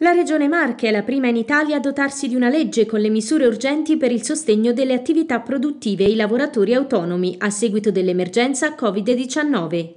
La Regione Marche è la prima in Italia a dotarsi di una legge con le misure urgenti per il sostegno delle attività produttive e i lavoratori autonomi a seguito dell'emergenza Covid-19.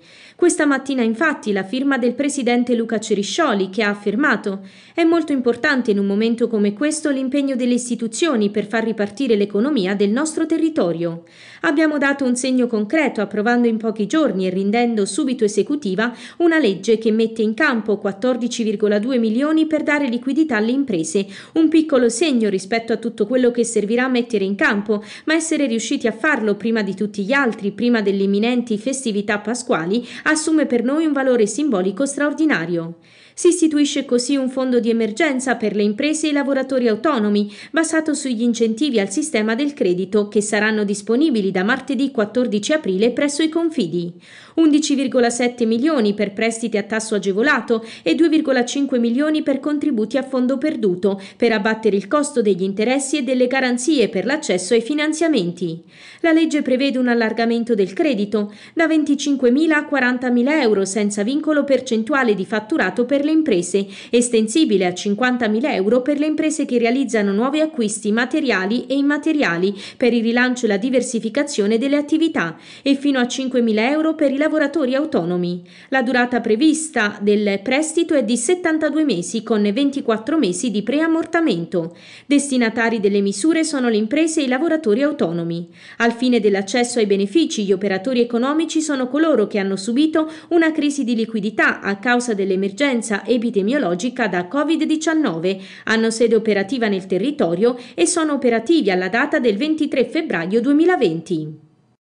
Questa mattina infatti la firma del presidente Luca Ceriscioli che ha affermato è molto importante in un momento come questo l'impegno delle istituzioni per far ripartire l'economia del nostro territorio. Abbiamo dato un segno concreto approvando in pochi giorni e rendendo subito esecutiva una legge che mette in campo 14,2 milioni per dare dare liquidità alle imprese, un piccolo segno rispetto a tutto quello che servirà a mettere in campo, ma essere riusciti a farlo prima di tutti gli altri, prima delle imminenti festività pasquali, assume per noi un valore simbolico straordinario. Si istituisce così un fondo di emergenza per le imprese e i lavoratori autonomi, basato sugli incentivi al sistema del credito che saranno disponibili da martedì 14 aprile presso i confidi. 11,7 milioni per prestiti a tasso agevolato e 2,5 milioni per contributi a fondo perduto per abbattere il costo degli interessi e delle garanzie per l'accesso ai finanziamenti. La legge prevede un allargamento del credito da 25.000 a 40.000 euro senza vincolo percentuale di fatturato per per le imprese, estensibile a 50.000 euro per le imprese che realizzano nuovi acquisti materiali e immateriali per il rilancio e la diversificazione delle attività e fino a 5.000 euro per i lavoratori autonomi. La durata prevista del prestito è di 72 mesi con 24 mesi di preammortamento. Destinatari delle misure sono le imprese e i lavoratori autonomi. Al fine dell'accesso ai benefici, gli operatori economici sono coloro che hanno subito una crisi di liquidità a causa dell'emergenza vigilanza epidemiologica da Covid-19, hanno sede operativa nel territorio e sono operativi alla data del 23 febbraio 2020.